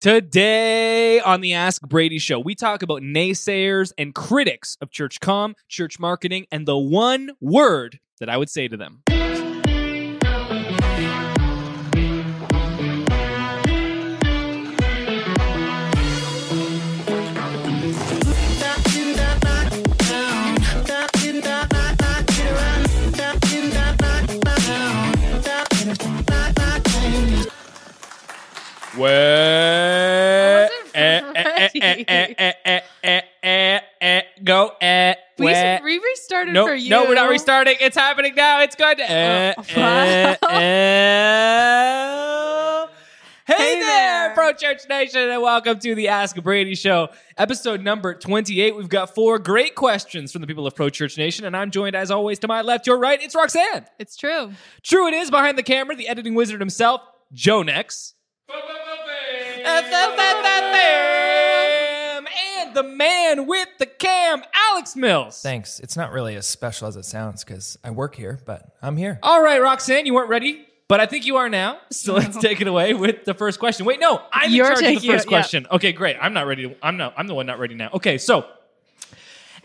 Today on the Ask Brady Show, we talk about naysayers and critics of church com, church marketing, and the one word that I would say to them. Where? Eh, eh, eh, Go We should re restart nope, for you. No, we're not restarting. It's happening now. It's good. Hey, hey there, there, Pro Church Nation, and welcome to the Ask Brady Show, episode number 28. We've got four great questions from the people of Pro Church Nation, and I'm joined, as always, to my left, your right, it's Roxanne. It's true. True it is, behind the camera, the editing wizard himself, Joe Nex. And the man with the cam, Alex Mills. Thanks. It's not really as special as it sounds because I work here, but I'm here. All right, Roxanne, you weren't ready, but I think you are now. So let's take it away with the first question. Wait, no, I'm in You're charge of the first it, yeah. question. Okay, great. I'm not ready. To, I'm not. I'm the one not ready now. Okay, so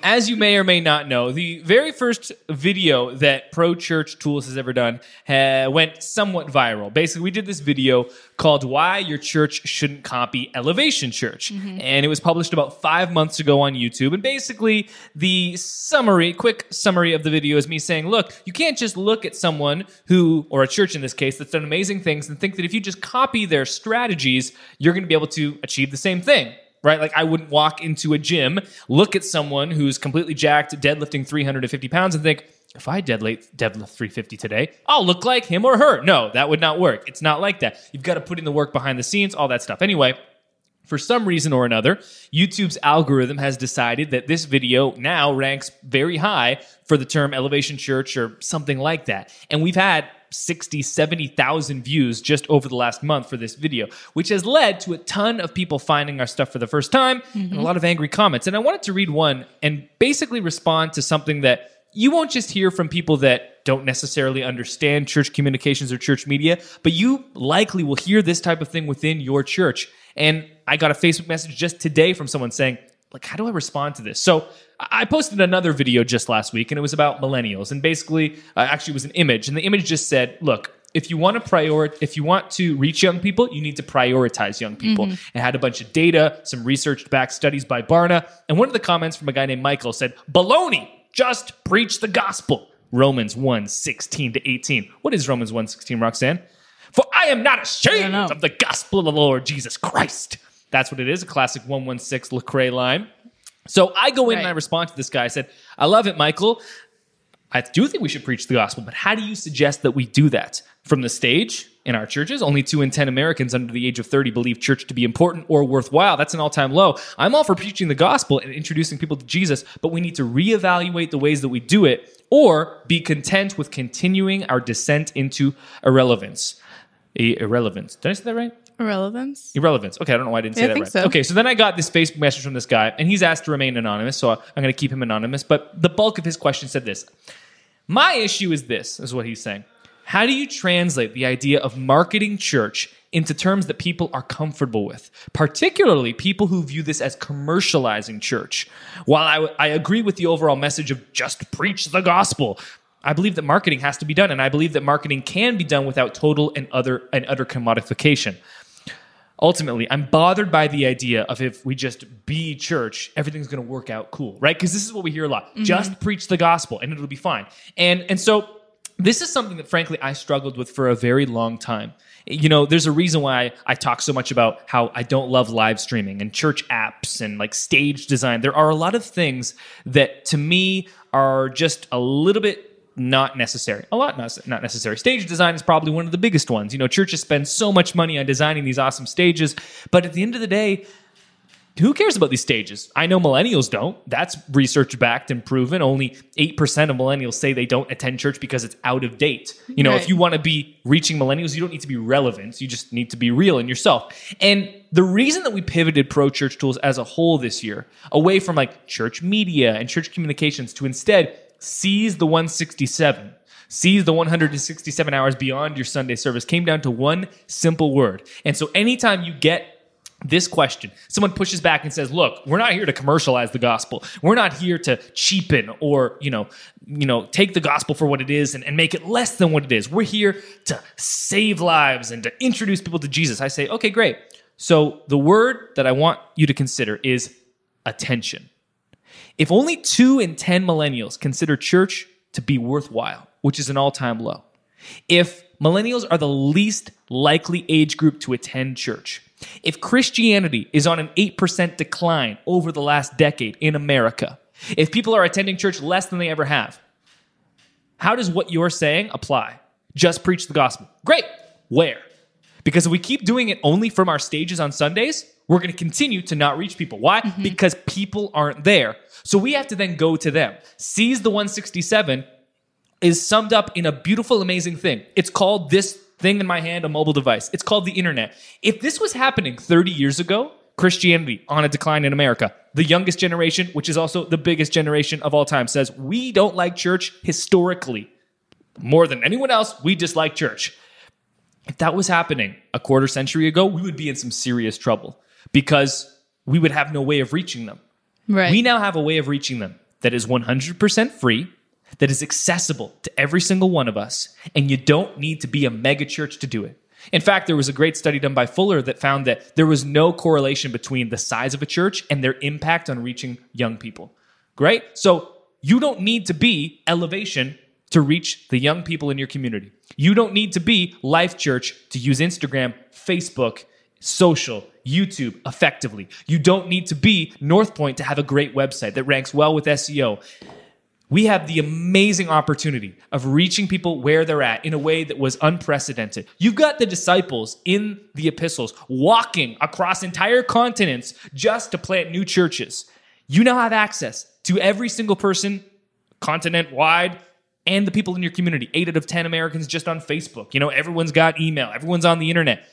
as you may or may not know, the very first video that Pro Church Tools has ever done ha- went somewhat viral. Basically, we did this video called Why Your Church Shouldn't Copy Elevation Church. Mm-hmm. And it was published about five months ago on YouTube. And basically, the summary, quick summary of the video is me saying, look, you can't just look at someone who, or a church in this case, that's done amazing things and think that if you just copy their strategies, you're going to be able to achieve the same thing right? Like I wouldn't walk into a gym, look at someone who's completely jacked, deadlifting 350 pounds, and think, if I deadlift, deadlift 350 today, I'll look like him or her. No, that would not work. It's not like that. You've got to put in the work behind the scenes, all that stuff. Anyway, for some reason or another, YouTube's algorithm has decided that this video now ranks very high for the term elevation church or something like that. And we've had 60, 70,000 views just over the last month for this video, which has led to a ton of people finding our stuff for the first time mm-hmm. and a mm-hmm. lot of angry comments. And I wanted to read one and basically respond to something that you won't just hear from people that don't necessarily understand church communications or church media, but you likely will hear this type of thing within your church. And I got a Facebook message just today from someone saying, like how do i respond to this so i posted another video just last week and it was about millennials and basically uh, actually was an image and the image just said look if you want to prioritize, if you want to reach young people you need to prioritize young people mm hmm it had a bunch of data some research back studies by barna and one of the comments from a guy named michael said baloney just preach the gospel romans 1 16 to 18 what is romans 1 16 roxanne for i am not ashamed of the gospel of the lord jesus christ that's what it is a classic 116 Lecrae lime. So I go in right. and I respond to this guy. I said, I love it, Michael. I do think we should preach the gospel, but how do you suggest that we do that? From the stage in our churches, only two in 10 Americans under the age of 30 believe church to be important or worthwhile. That's an all time low. I'm all for preaching the gospel and introducing people to Jesus, but we need to reevaluate the ways that we do it or be content with continuing our descent into irrelevance. Irrelevance. Did I say that right? Irrelevance. Irrelevance. Okay, I don't know why I didn't say yeah, that right. So. Okay, so then I got this Facebook message from this guy, and he's asked to remain anonymous, so I'm going to keep him anonymous. But the bulk of his question said this My issue is this, is what he's saying. How do you translate the idea of marketing church into terms that people are comfortable with, particularly people who view this as commercializing church? While I, w- I agree with the overall message of just preach the gospel, I believe that marketing has to be done, and I believe that marketing can be done without total and other and utter commodification ultimately, I'm bothered by the idea of if we just be church, everything's going to work out cool, right? Because this is what we hear a lot: mm-hmm. just preach the gospel, and it'll be fine. And and so this is something that frankly I struggled with for a very long time. You know, there's a reason why I talk so much about how I don't love live streaming and church apps and like stage design. There are a lot of things that to me are just a little bit not necessary. A lot not, not necessary. Stage design is probably one of the biggest ones. You know, churches spend so much money on designing these awesome stages, but at the end of the day, who cares about these stages? I know millennials don't. That's research backed and proven. Only 8% of millennials say they don't attend church because it's out of date. You know, right. if you want to be reaching millennials, you don't need to be relevant. You just need to be real in yourself. And the reason that we pivoted pro church tools as a whole this year away from like church media and church communications to instead sees the 167, sees the 167 hours beyond your Sunday service, came down to one simple word. And so anytime you get this question. Someone pushes back and says, "Look, we're not here to commercialize the gospel. We're not here to cheapen or you know, you know, take the gospel for what it is and, and make it less than what it is. We're here to save lives and to introduce people to Jesus." I say, "Okay, great. So the word that I want you to consider is attention." If only two in 10 millennials consider church to be worthwhile, which is an all time low. If millennials are the least likely age group to attend church, if Christianity is on an 8% decline over the last decade in America, if people are attending church less than they ever have, how does what you're saying apply? Just preach the gospel. Great. Where? Because if we keep doing it only from our stages on Sundays, we're going to continue to not reach people. Why? Mm -hmm. Because people aren't there. So we have to then go to them. Seize the 167 is summed up in a beautiful, amazing thing. It's called this thing in my hand, a mobile device. It's called the internet. If this was happening 30 years ago, Christianity on a decline in America. The youngest generation, which is also the biggest generation of all time, says we don't like church historically. More than anyone else, we dislike church. If that was happening a quarter century ago, we would be in some serious trouble because we would have no way of reaching them. Right. We now have a way of reaching them that is 100% free, that is accessible to every single one of us, and you don't need to be a megachurch to do it. In fact, there was a great study done by Fuller that found that there was no correlation between the size of a church and their impact on reaching young people. Great? So you don't need to be elevation to reach the young people in your community. You don't need to be Life Church to use Instagram, Facebook, social, YouTube effectively. You don't need to be North Point to have a great website that ranks well with SEO. We have the amazing opportunity of reaching people where they're at in a way that was unprecedented. You've got the disciples in the epistles walking across entire continents just to plant new churches. You now have access to every single person continent wide and the people in your community. Eight out of 10 Americans just on Facebook. You know, everyone's got email, everyone's on the internet.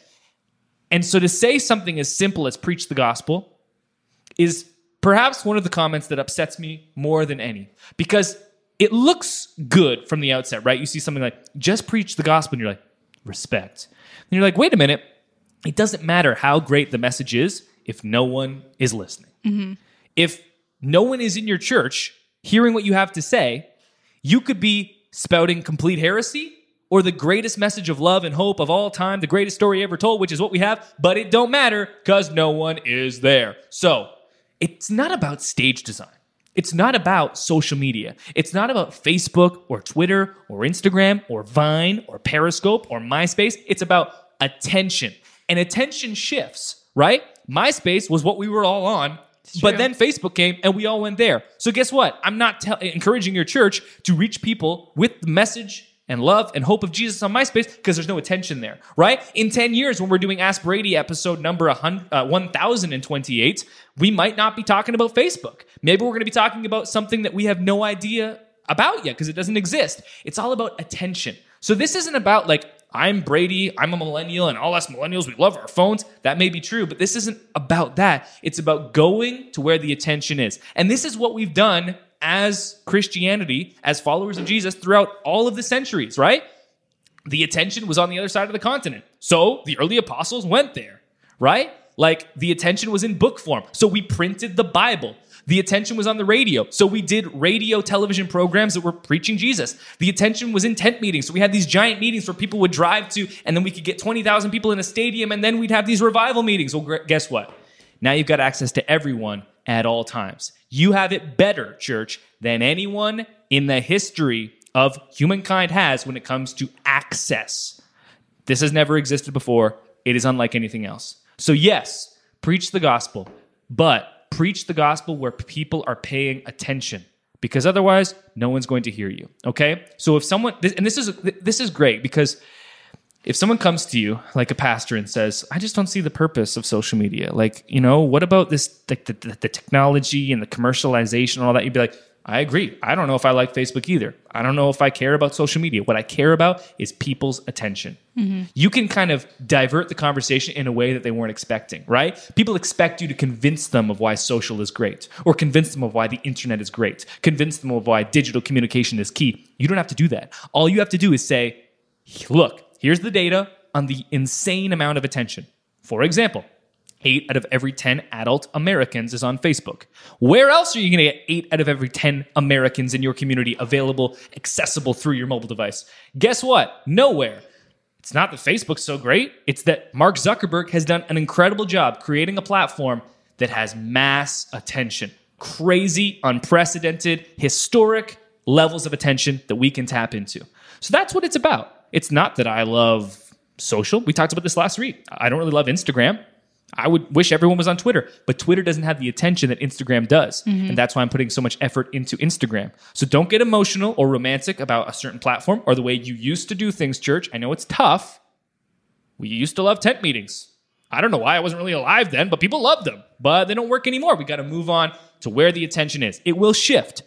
And so to say something as simple as preach the gospel is perhaps one of the comments that upsets me more than any because it looks good from the outset, right? You see something like, just preach the gospel, and you're like, respect. And you're like, wait a minute, it doesn't matter how great the message is if no one is listening. Mm-hmm. If no one is in your church hearing what you have to say, you could be spouting complete heresy or the greatest message of love and hope of all time, the greatest story ever told, which is what we have, but it don't matter because no one is there. So it's not about stage design. It's not about social media. It's not about Facebook or Twitter or Instagram or Vine or Periscope or MySpace. It's about attention. And attention shifts, right? MySpace was what we were all on but then Facebook came and we all went there. So guess what? I'm not te- encouraging your church to reach people with the message and love and hope of Jesus on MySpace because there's no attention there, right? In 10 years, when we're doing Ask Brady episode number uh, 1028, we might not be talking about Facebook. Maybe we're going to be talking about something that we have no idea about yet because it doesn't exist. It's all about attention. So this isn't about like I'm Brady, I'm a millennial, and all us millennials, we love our phones. That may be true, but this isn't about that. It's about going to where the attention is. And this is what we've done as Christianity, as followers of Jesus throughout all of the centuries, right? The attention was on the other side of the continent. So the early apostles went there, right? Like the attention was in book form. So we printed the Bible. The attention was on the radio. So we did radio television programs that were preaching Jesus. The attention was in tent meetings. So we had these giant meetings where people would drive to, and then we could get 20,000 people in a stadium, and then we'd have these revival meetings. Well, guess what? Now you've got access to everyone at all times. You have it better, church, than anyone in the history of humankind has when it comes to access. This has never existed before. It is unlike anything else. So, yes, preach the gospel, but preach the gospel where people are paying attention because otherwise no one's going to hear you okay so if someone and this is this is great because if someone comes to you like a pastor and says i just don't see the purpose of social media like you know what about this like the, the, the, technology and the commercialization and all that you'd be like I agree. I don't know if I like Facebook either. I don't know if I care about social media. What I care about is people's attention. Mm-hmm. You can kind of divert the conversation in a way that they weren't expecting, right? People expect you to convince them of why social is great, or convince them of why the internet is great, convince them of why digital communication is key. You don't have to do that. All you have to do is say, look, here's the data on the insane amount of attention. For example, eight out of every 10 adult Americans is on Facebook. Where else are you going to get eight out of every 10 Americans in your community available, accessible through your mobile device? Guess what? Nowhere. It's not that Facebook's so great, it's that Mark Zuckerberg has done an incredible job creating a platform that has mass attention. Crazy, unprecedented, historic levels of attention that we can tap into. So that's what it's about. It's not that I love social. We talked about this last week. I don't really love Instagram. I would wish everyone was on Twitter, but Twitter doesn't have the attention that Instagram does. Mm-hmm. And that's why I'm putting so much effort into Instagram. So don't get emotional or romantic about a certain platform or the way you used to do things, church. I know it's tough. We used to love tent meetings. I don't know why I wasn't really alive then, but people loved them. But they don't work anymore. We got to move on to where the attention is. It will shift.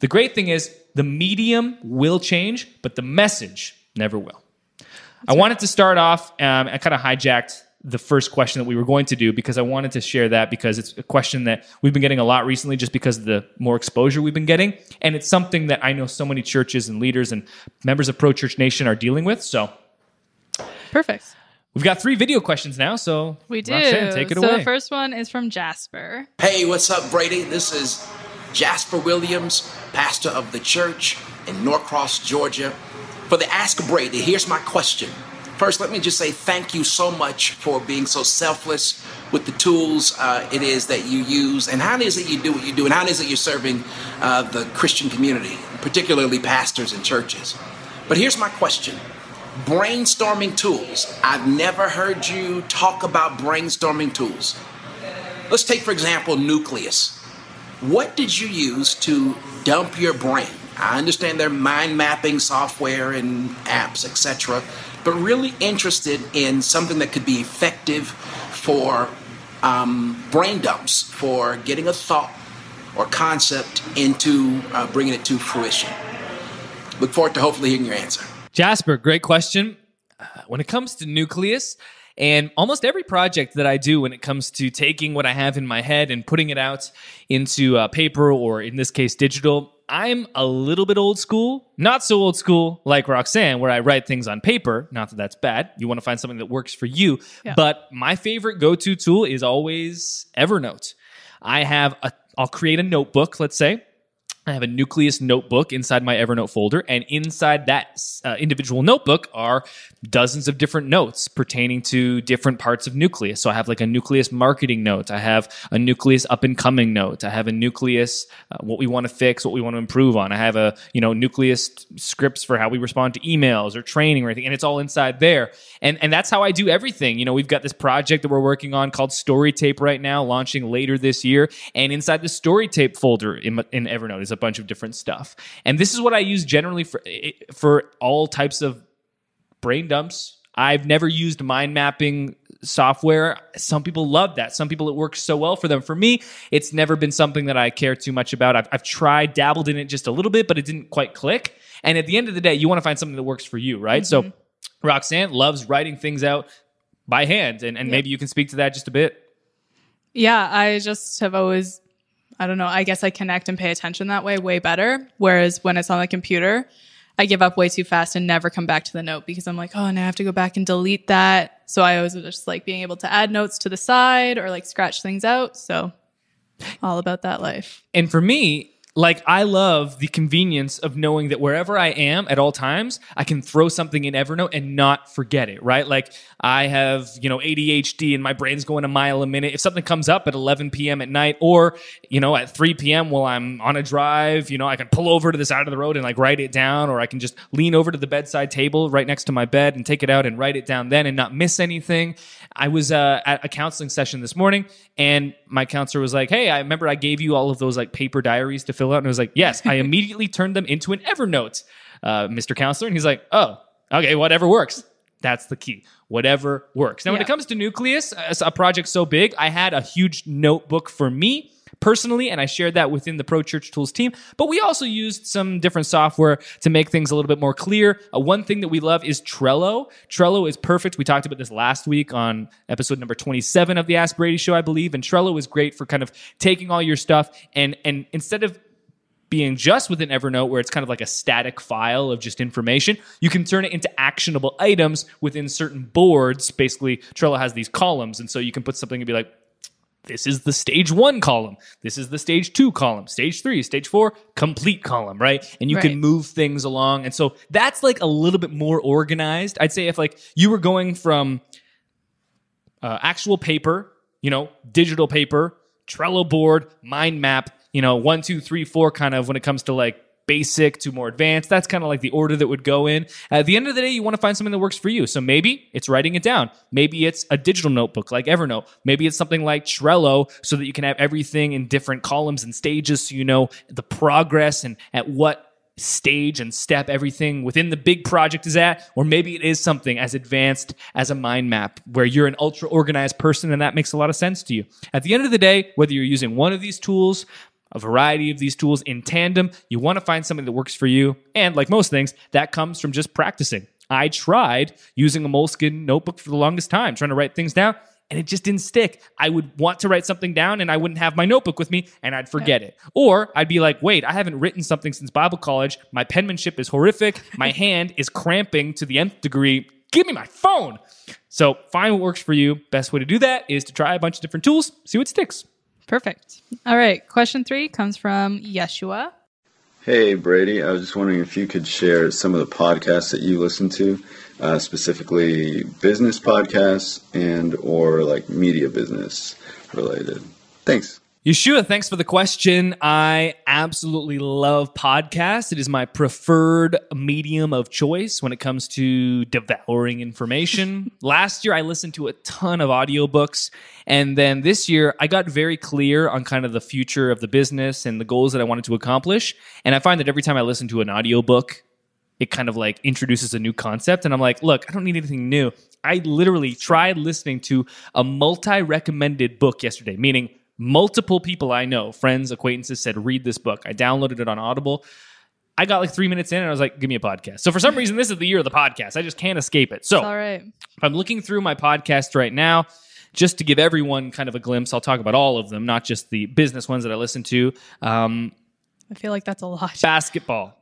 The great thing is the medium will change, but the message never will. That's I right. wanted to start off, um, I kind of hijacked the first question that we were going to do because I wanted to share that because it's a question that we've been getting a lot recently just because of the more exposure we've been getting. And it's something that I know so many churches and leaders and members of Pro Church Nation are dealing with. So perfect. We've got three video questions now, so we do. Roxanne, take it so away. So the first one is from Jasper. Hey, what's up, Brady? This is Jasper Williams, pastor of the church in Norcross, Georgia. For the Ask Brady, here's my question. First, let me just say thank you so much for being so selfless with the tools uh, it is that you use, and how it is that you do what you do, and how it is that you're serving uh, the Christian community, particularly pastors and churches. But here's my question brainstorming tools. I've never heard you talk about brainstorming tools. Let's take, for example, Nucleus. What did you use to dump your brain? I understand their mind mapping software and apps, etc but really interested in something that could be effective for um, brain dumps, for getting a thought or concept into uh, bringing it to fruition. Look forward to hopefully hearing your answer. Jasper, great question. Uh, when it comes to nucleus, and almost every project that I do when it comes to taking what I have in my head and putting it out into uh, paper or in this case digital, I'm a little bit old school, not so old school like Roxanne, where I write things on paper. Not that that's bad. You want to find something that works for you. Yeah. But my favorite go to tool is always Evernote. I have a, I'll create a notebook, let's say, I have a Nucleus notebook inside my Evernote folder, and inside that uh, individual notebook are dozens of different notes pertaining to different parts of Nucleus. So I have like a Nucleus marketing note, I have a Nucleus up and coming note, I have a Nucleus uh, what we want to fix, what we want to improve on. I have a you know Nucleus scripts for how we respond to emails or training or anything, and it's all inside there. And and that's how I do everything. You know, we've got this project that we're working on called Story Tape right now, launching later this year, and inside the Story Tape folder in, in Evernote is a bunch of different stuff. And this is what I use generally for for all types of brain dumps. I've never used mind mapping software. Some people love that. Some people it works so well for them. For me, it's never been something that I care too much about. I've, I've tried, dabbled in it just a little bit, but it didn't quite click. And at the end of the day, you want to find something that works for you, right? Mm-hmm. So Roxanne loves writing things out by hand. And, and maybe you can speak to that just a bit. Yeah, I just have always I don't know. I guess I connect and pay attention that way way better. Whereas when it's on the computer, I give up way too fast and never come back to the note because I'm like, oh, and I have to go back and delete that. So I always just like being able to add notes to the side or like scratch things out. So all about that life. And for me, like I love the convenience of knowing that wherever I am at all times, I can throw something in Evernote and not forget it, right? Like I have, you know, ADHD and my brain's going a mile a minute. If something comes up at 11 p.m. at night or, you know, at 3 p.m. while I'm on a drive, you know, I can pull over to the side of the road and like write it down or I can just lean over to the bedside table right next to my bed and take it out and write it down then and not miss anything. I was uh, at a counseling session this morning and my counselor was like, "Hey, I remember I gave you all of those like paper diaries to fill out," and I was like, "Yes." I immediately turned them into an Evernote, uh, Mr. Counselor, and he's like, "Oh, okay, whatever works." That's the key. Whatever works. Now, yeah. when it comes to Nucleus, uh, a project so big, I had a huge notebook for me personally, and I shared that within the Pro Church Tools team. But we also used some different software to make things a little bit more clear. Uh, one thing that we love is Trello. Trello is perfect. We talked about this last week on episode number 27 of the Ask Brady Show, I believe. And Trello is great for kind of taking all your stuff and and instead of being just within Evernote, where it's kind of like a static file of just information, you can turn it into actionable items within certain boards. Basically, Trello has these columns, and so you can put something and be like, this is the stage one column. This is the stage two column, stage three, stage four, complete column, right? And you right. can move things along. And so that's like a little bit more organized. I'd say if like you were going from uh, actual paper, you know, digital paper, Trello board, mind map, you know, one, two, three, four kind of when it comes to like basic to more advanced. That's kind of like the order that would go in. At the end of the day, you want to find something that works for you. So maybe it's writing it down. Maybe it's a digital notebook like Evernote. Maybe it's something like Trello so that you can have everything in different columns and stages so you know the progress and at what stage and step everything within the big project is at, or maybe it is something as advanced as a mind map where you're an ultra organized person and that makes a lot of sense to you. At the end of the day, whether you're using one of these tools a variety of these tools in tandem. You want to find something that works for you. And like most things, that comes from just practicing. I tried using a moleskin notebook for the longest time, trying to write things down, and it just didn't stick. I would want to write something down and I wouldn't have my notebook with me and I'd forget it. Or I'd be like, wait, I haven't written something since Bible college. My penmanship is horrific. My hand is cramping to the nth degree. Give me my phone. So find what works for you. Best way to do that is to try a bunch of different tools, see what sticks. Perfect. All right. Question three comes from Yeshua. Hey, Brady. I was just wondering if you could share some of the podcasts that you listen to, uh, specifically business podcasts and or like media business related. Thanks. Yeshua, thanks for the question. I absolutely love podcasts. It is my preferred medium of choice when it comes to devouring information. Last year, I listened to a ton of audiobooks. And then this year, I got very clear on kind of the future of the business and the goals that I wanted to accomplish. And I find that every time I listen to an audiobook, it kind of like introduces a new concept. And I'm like, look, I don't need anything new. I literally tried listening to a multi recommended book yesterday, meaning Multiple people I know, friends, acquaintances said, read this book. I downloaded it on Audible. I got like three minutes in and I was like, give me a podcast. So for some reason, this is the year of the podcast. I just can't escape it. So all right. I'm looking through my podcast right now just to give everyone kind of a glimpse. I'll talk about all of them, not just the business ones that I listen to. Um, I feel like that's a lot. Basketball,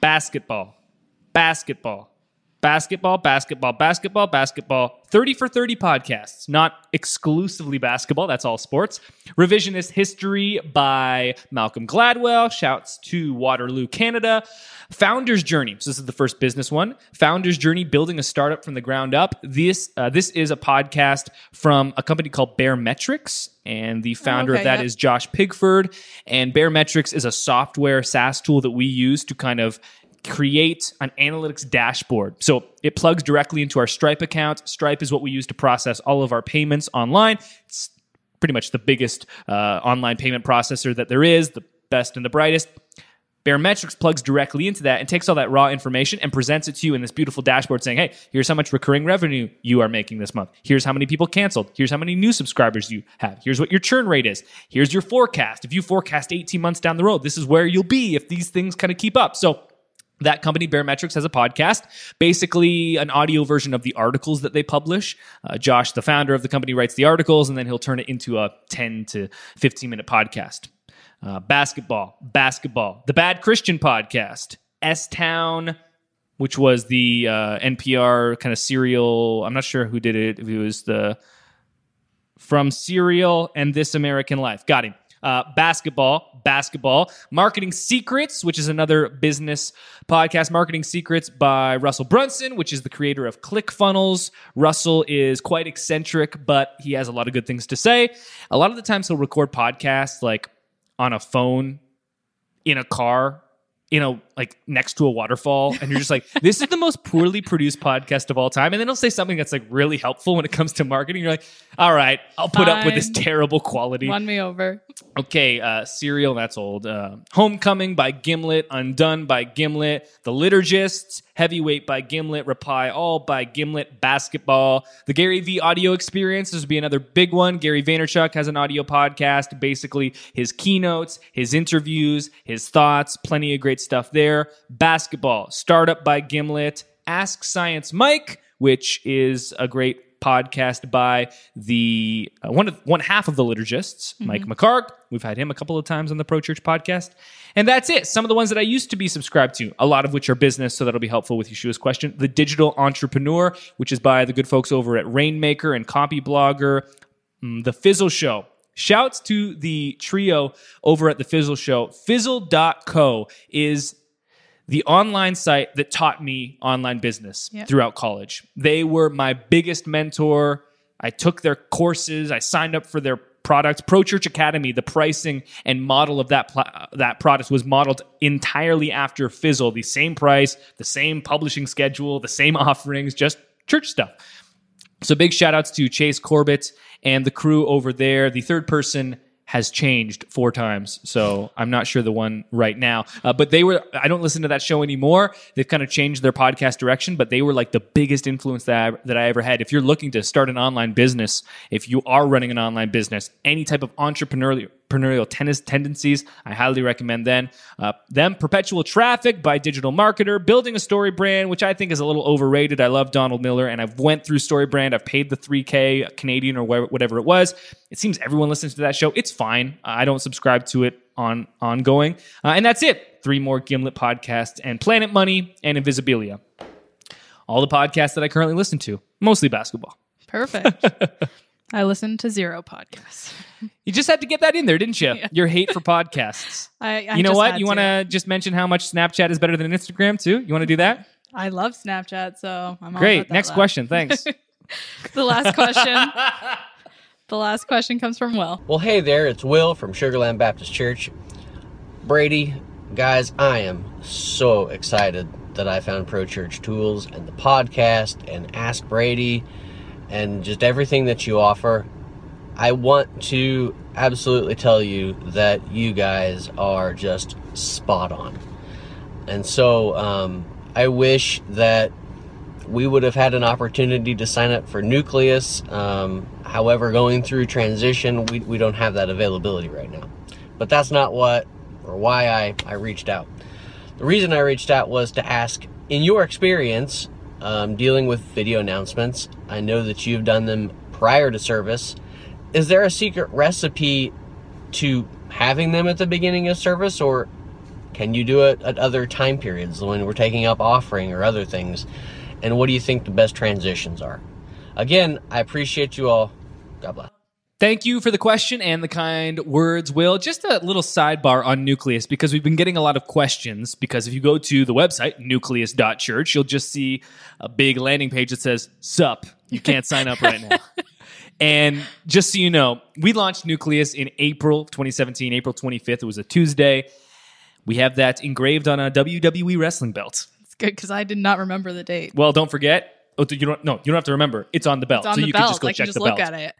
basketball, basketball, basketball, basketball, basketball, basketball, 30 for 30 podcasts, not exclusively basketball, that's all sports. Revisionist History by Malcolm Gladwell, shouts to Waterloo, Canada. Founder's Journey, so this is the first business one. Founder's Journey, building a startup from the ground up. This, uh, this is a podcast from a company called Bear Metrics, and the founder okay, of that yep. is Josh Pigford. And Bear Metrics is a software SaaS tool that we use to kind of create an analytics dashboard. So it plugs directly into our Stripe account. Stripe is what we use to process all of our payments online. It's pretty much the biggest uh, online payment processor that there is, the best and the brightest. Barometrics plugs directly into that and takes all that raw information and presents it to you in this beautiful dashboard saying, hey, here's how much recurring revenue you are making this month. Here's how many people canceled. Here's how many new subscribers you have. Here's what your churn rate is. Here's your forecast. If you forecast 18 months down the road, this is where you'll be if these things kind of keep up. So that company barometrics has a podcast basically an audio version of the articles that they publish uh, josh the founder of the company writes the articles and then he'll turn it into a 10 to 15 minute podcast uh, basketball basketball the bad christian podcast s town which was the uh, npr kind of serial i'm not sure who did it if it was the from serial and this american life got him uh, basketball, basketball, marketing secrets, which is another business podcast, marketing secrets by Russell Brunson, which is the creator of ClickFunnels. Russell is quite eccentric, but he has a lot of good things to say. A lot of the times he'll record podcasts like on a phone in a car you know, like next to a waterfall, and you're just like, this is the most poorly produced podcast of all time. And then he'll say something that's like really helpful when it comes to marketing. You're like, all right, I'll put Fine. up with this terrible quality. Won me over. Okay, uh, Serial, that's old. Uh, Homecoming by Gimlet, Undone by Gimlet, The Liturgists, Heavyweight by Gimlet, Reply All by Gimlet Basketball. The Gary V audio experience, this would be another big one. Gary Vaynerchuk has an audio podcast, basically his keynotes, his interviews, his thoughts, plenty of great stuff there. Basketball, Startup by Gimlet, Ask Science Mike which is a great podcast by the uh, one of one half of the liturgists, mm-hmm. Mike McCarg. We've had him a couple of times on the Pro Church podcast. And that's it. Some of the ones that I used to be subscribed to, a lot of which are business, so that'll be helpful with Yeshua's question. The Digital Entrepreneur, which is by the good folks over at Rainmaker and Copy Blogger. Mm, the Fizzle Show, Shouts to the trio over at the Fizzle Show. Fizzle.co is the online site that taught me online business yep. throughout college. They were my biggest mentor. I took their courses, I signed up for their products. Pro Church Academy, the pricing and model of that pl- that product was modeled entirely after Fizzle, the same price, the same publishing schedule, the same offerings, just church stuff. So big shout outs to Chase Corbett and the crew over there. The third person has changed four times. So I'm not sure the one right now. Uh, but they were, I don't listen to that show anymore. They've kind of changed their podcast direction, but they were like the biggest influence that I, that I ever had. If you're looking to start an online business, if you are running an online business, any type of entrepreneurial entrepreneurial tennis tendencies. I highly recommend them. uh, them Perpetual Traffic by Digital Marketer, Building a Story Brand, which I think is a little overrated. I love Donald Miller, and I've went through Story Brand. I've paid the 3K Canadian or whatever it was. It seems everyone listens to that show. It's fine. I don't subscribe to it on ongoing, uh, and that's it. Three more Gimlet podcasts and Planet Money and Invisibilia. All the podcasts that I currently listen to, mostly basketball. Perfect. I listened to zero podcasts. you just had to get that in there, didn't you? Yeah. Your hate for podcasts. I, I you know what? You want to just mention how much Snapchat is better than Instagram too? You want to do that? I love Snapchat, so I'm great. Next question, thanks. the last question. the last question comes from Will. Well, hey there, it's Will from Sugarland Baptist Church. Brady, guys, I am so excited that I found Pro Church Tools and the podcast and Ask Brady and just everything that you offer, I want to absolutely tell you that you guys are just spot on. And so um, I wish that we would have had an opportunity to sign up for Nucleus. Um, however, going through transition, we, we don't have that availability right now. But that's not what or why I, I reached out. The reason I reached out was to ask, in your experience, um, dealing with video announcements. I know that you've done them prior to service. Is there a secret recipe to having them at the beginning of service, or can you do it at other time periods when we're taking up offering or other things? And what do you think the best transitions are? Again, I appreciate you all. God bless. Thank you for the question and the kind words, Will. Just a little sidebar on Nucleus because we've been getting a lot of questions. Because if you go to the website, nucleus.church, you'll just see a big landing page that says, Sup, you can't sign up right now. And just so you know, we launched Nucleus in April 2017, April 25th. It was a Tuesday. We have that engraved on a WWE wrestling belt. It's good because I did not remember the date. Well, don't forget. Oh, you don't. No, you don't have to remember. It's on the belt, on so the you belt. can just go I check can just the look belt. at it.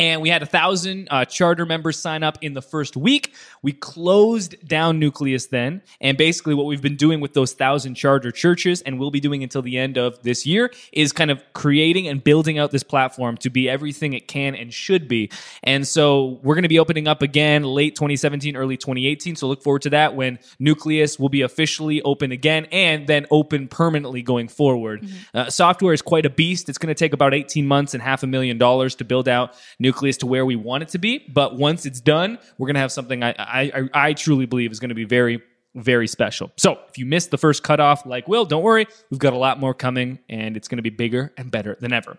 And we had a thousand uh, charter members sign up in the first week. We closed down Nucleus then. And basically, what we've been doing with those thousand charter churches and we will be doing until the end of this year is kind of creating and building out this platform to be everything it can and should be. And so we're going to be opening up again late 2017, early 2018. So look forward to that when Nucleus will be officially open again and then open permanently going forward. Mm-hmm. Uh, software is quite a beast. It's going to take about 18 months and half a million dollars to build out Nucleus nucleus to where we want it to be. But once it's done, we're going to have something I, I, I truly believe is going to be very, very special. So if you missed the first cutoff, like Will, don't worry. We've got a lot more coming, and it's going to be bigger and better than ever.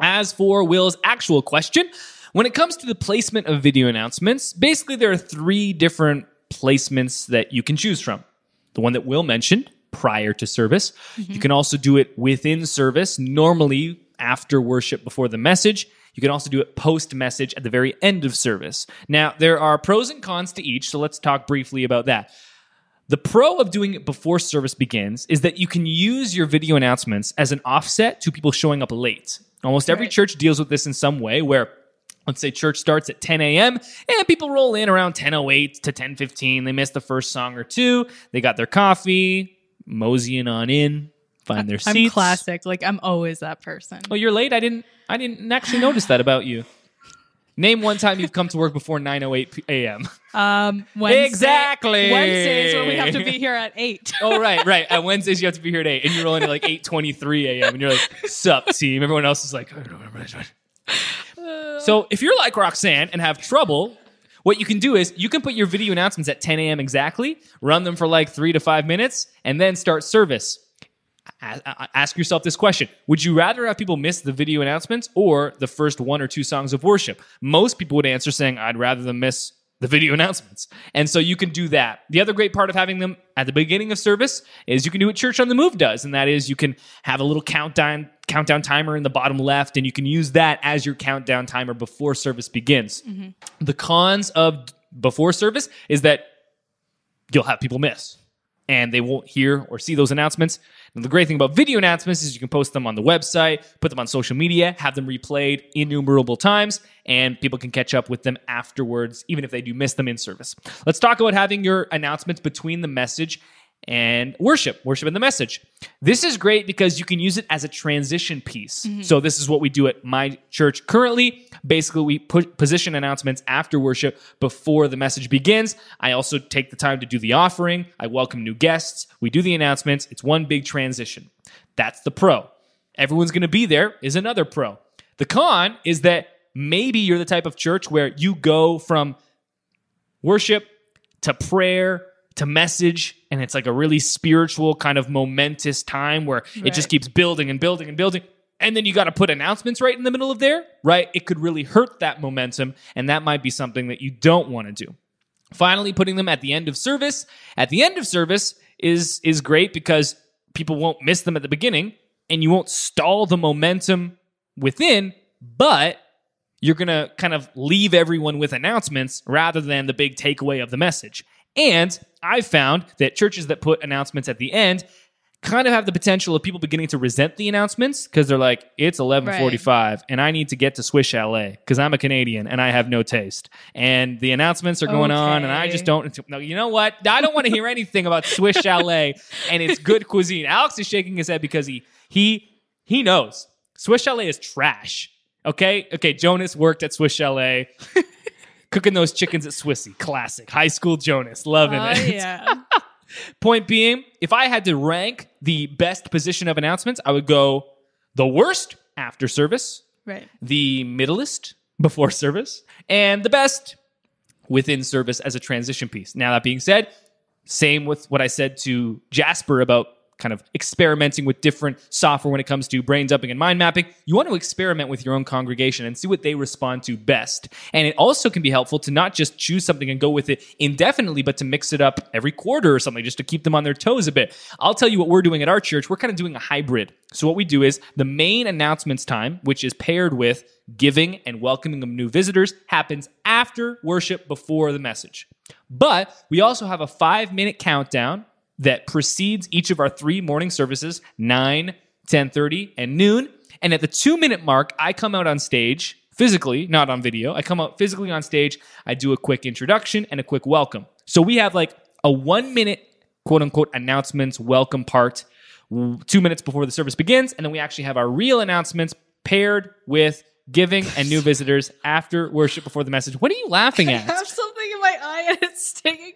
As for Will's actual question, when it comes to the placement of video announcements, basically there are three different placements that you can choose from. The one that Will mentioned, prior to service. Mm-hmm. You can also do it within service. Normally, after worship before the message. You can also do it post message at the very end of service. Now, there are pros and cons to each, so let's talk briefly about that. The pro of doing it before service begins is that you can use your video announcements as an offset to people showing up late. Almost every right. church deals with this in some way where let's say church starts at 10 a.m. and people roll in around 10:08 to 10:15. They miss the first song or two. They got their coffee, moseying on in, find their seats. I'm classic. Like I'm always that person. Oh, you're late. I didn't. I didn't actually notice that about you. Name one time you've come to work before 9:08 a.m. Um, Wednesday, exactly. Wednesdays when we have to be here at eight. oh right, right. At Wednesdays you have to be here at eight, and you're at like 8:23 a.m. And you're like, "Sup, team?" Everyone else is like, "I don't know this I Uh, so if you're like Roxanne and have trouble, what you can do is you can put your video announcements at 10 a.m. exactly, run them for like three to five minutes, and then start service ask yourself this question Would you rather have people miss the video announcements or the first one or two songs of worship? Most people would answer saying, I'd rather them miss the video announcements. And so you can do that. The other great part of having them at the beginning of service is you can do what Church on the Move does, and that is you can have a little countdown countdown timer in the bottom left and you can use that as your countdown timer before service begins. Mm-hmm. The cons of before service is that you'll have people miss and they won't hear or see those announcements. And the great thing about video announcements is you can post them on the website, put them on social media, have them replayed innumerable times, and people can catch up with them afterwards, even if they do miss them in service. Let's talk about having your announcements between the message and worship, worship in the message. This is great because you can use it as a transition piece. Mm-hmm. So this is what we do at my church currently. Basically, we put position announcements after worship before the message begins. I also take the time to do the offering. I welcome new guests. We do the announcements. It's one big transition. That's the pro. Everyone's going to be there is another pro. The con is that maybe you're the type of church where you go from worship to prayer to message and it's like a really spiritual kind of momentous time where right. it just keeps building and building and building and then you got to put announcements right in the middle of there right it could really hurt that momentum and that might be something that you don't want to do finally putting them at the end of service at the end of service is is great because people won't miss them at the beginning and you won't stall the momentum within but you're going to kind of leave everyone with announcements rather than the big takeaway of the message and I found that churches that put announcements at the end kind of have the potential of people beginning to resent the announcements because they're like, it's 1145 right. and I need to get to Swiss Chalet because I'm a Canadian and I have no taste. And the announcements are going okay. on and I just don't. No, you know what? I don't want to hear anything about Swiss Chalet and it's good cuisine. Alex is shaking his head because he, he, he knows Swiss Chalet is trash. Okay. Okay. Jonas worked at Swiss Chalet. Cooking those chickens at Swissy, classic. High school Jonas, loving oh, it. Yeah. Point being, if I had to rank the best position of announcements, I would go the worst after service, right? The middleest before service, and the best within service as a transition piece. Now that being said, same with what I said to Jasper about kind of experimenting with different software when it comes to brain dumping and mind mapping, you want to experiment with your own congregation and see what they respond to best. And it also can be helpful to not just choose something and go with it indefinitely, but to mix it up every quarter or something just to keep them on their toes a bit. I'll tell you what we're doing at our church. We're kind of doing a hybrid. So, what we do is the main announcements time, which is paired with giving and welcoming of new visitors, happens after worship before the message. But we also have a five minute countdown that precedes each of our three morning services 9 30 and noon and at the two minute mark i come out on stage physically not on video i come out physically on stage i do a quick introduction and a quick welcome so we have like a one minute quote unquote announcements welcome part two minutes before the service begins and then we actually have our real announcements paired with giving and new visitors after worship before the message what are you laughing at I have something in my eye and it's stinging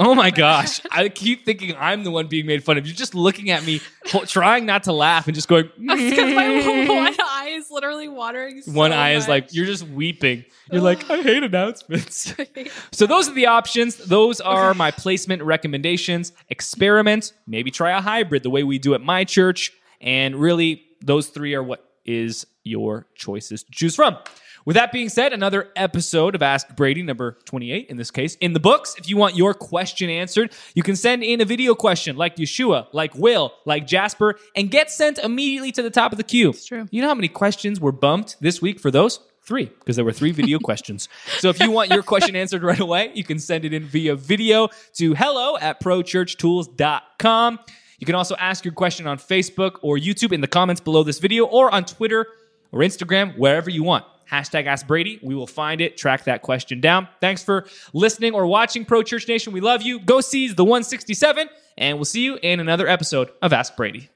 Oh my gosh. I keep thinking I'm the one being made fun of. You're just looking at me, trying not to laugh and just going, because my mm. one eye is literally watering. So one eye much. is like, you're just weeping. You're like, I hate announcements. so those are the options. Those are my placement recommendations. Experiment, maybe try a hybrid the way we do at my church. And really, those three are what is your choices to choose from. With that being said, another episode of Ask Brady, number 28 in this case, in the books. If you want your question answered, you can send in a video question like Yeshua, like Will, like Jasper, and get sent immediately to the top of the queue. It's true. You know how many questions were bumped this week for those? three because there were three video questions. So if you want your question answered right away, you can send it in via video to hello at prochurchtools.com. You can also ask your question on Facebook or YouTube in the comments below this video or on Twitter or Instagram, wherever you want hashtag Ask Brady. We will find it, track that question down. Thanks for listening or watching Pro Church Nation. We love you. Go seize the 167, and we'll see you in another episode of Ask Brady.